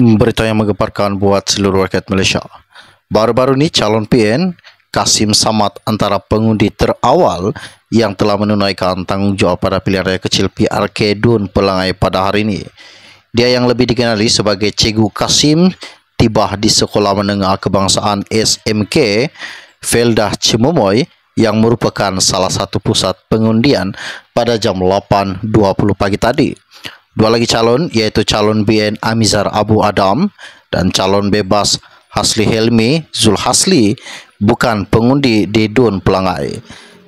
Hmm, berita yang menggeparkan buat seluruh rakyat Malaysia. Baru-baru ini calon PN Kasim Samad antara pengundi terawal yang telah menunaikan tanggung jawab pada pilihan raya kecil PRK Dun Pelangai pada hari ini. Dia yang lebih dikenali sebagai Cikgu Kasim tiba di Sekolah Menengah Kebangsaan SMK Felda Cimomoy yang merupakan salah satu pusat pengundian pada jam 8.20 pagi tadi. Dua lagi calon yaitu calon BN Amizar Abu Adam dan calon bebas Hasli Helmi Zul Hasli bukan pengundi di Dun Pelangai.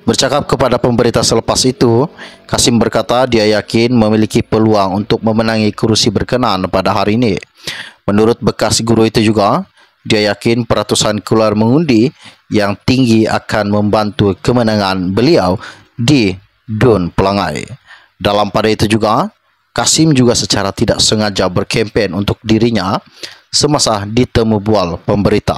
Bercakap kepada pemberita selepas itu, Kasim berkata dia yakin memiliki peluang untuk memenangi kerusi berkenaan pada hari ini. Menurut bekas guru itu juga, dia yakin peratusan keluar mengundi yang tinggi akan membantu kemenangan beliau di Dun Pelangai. Dalam pada itu juga, Kasim juga secara tidak sengaja berkempen untuk dirinya semasa ditemu bual pemberita.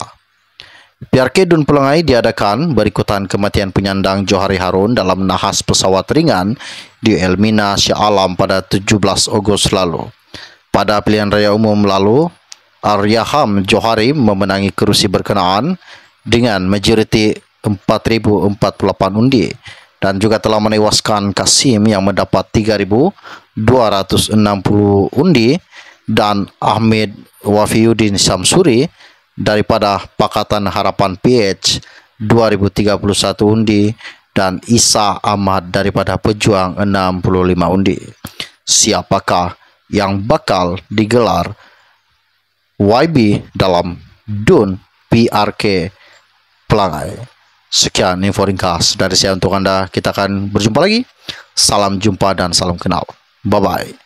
PRK Dun Pelengai diadakan berikutan kematian penyandang Johari Harun dalam nahas pesawat ringan di Elmina Syah Alam pada 17 Agustus lalu. Pada pilihan raya umum lalu, Aryaham Johari memenangi kerusi berkenaan dengan majoriti 4.048 undi dan juga telah menewaskan Kasim yang mendapat 3.260 undi dan Ahmed Wafiuddin Samsuri daripada Pakatan Harapan PH 2031 undi dan Isa Ahmad daripada Pejuang 65 undi. Siapakah yang bakal digelar YB dalam DUN PRK Pelangai? Sekian info ringkas dari saya untuk Anda. Kita akan berjumpa lagi. Salam jumpa dan salam kenal. Bye-bye.